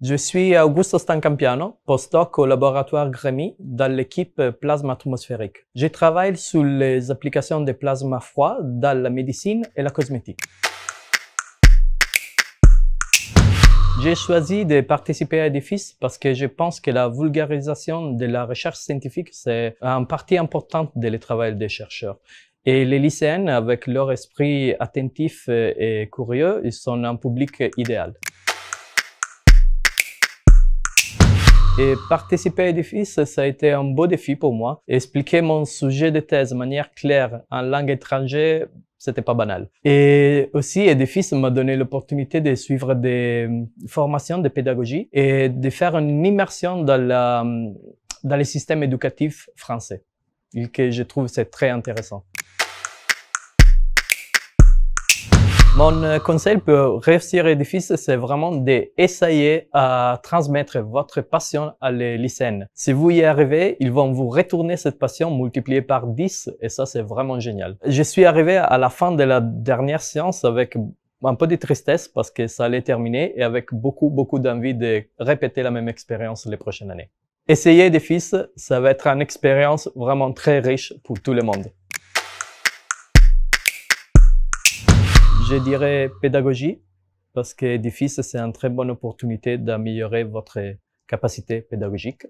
Je suis Augusto Stancampiano, postdoc au laboratoire Grémy dans l'équipe plasma atmosphérique. Je travaille sur les applications des plasma froids dans la médecine et la cosmétique. J'ai choisi de participer à Edifice parce que je pense que la vulgarisation de la recherche scientifique, c'est une partie importante de travail des chercheurs. Et les lycéennes, avec leur esprit attentif et curieux, ils sont un public idéal. Et participer à Edifice, ça a été un beau défi pour moi. Expliquer mon sujet de thèse de manière claire en langue étrangère, c'était pas banal. Et aussi, Edifice m'a donné l'opportunité de suivre des hum, formations de pédagogie et de faire une immersion dans, hum, dans les systèmes éducatifs français, que je trouve c'est très intéressant. Mon euh, conseil pour réussir l'édifice, c'est vraiment d'essayer à transmettre votre passion à les lycéens. Si vous y arrivez, ils vont vous retourner cette passion multipliée par 10 et ça, c'est vraiment génial. Je suis arrivé à la fin de la dernière séance avec un peu de tristesse parce que ça allait terminer et avec beaucoup, beaucoup d'envie de répéter la même expérience les prochaines années. Essayer fils, ça va être une expérience vraiment très riche pour tout le monde. Je dirais pédagogie, parce que c'est une très bonne opportunité d'améliorer votre capacité pédagogique.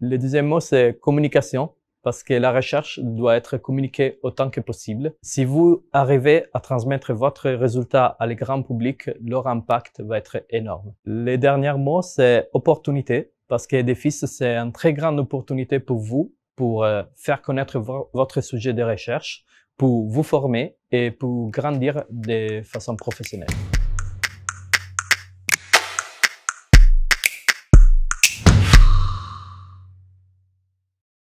Le deuxième mot, c'est communication, parce que la recherche doit être communiquée autant que possible. Si vous arrivez à transmettre votre résultat à le grand public, leur impact va être énorme. Le dernier mot, c'est opportunité, parce que l'édifice, c'est une très grande opportunité pour vous, pour euh, faire connaître votre sujet de recherche, pour vous former et pour grandir de façon professionnelle.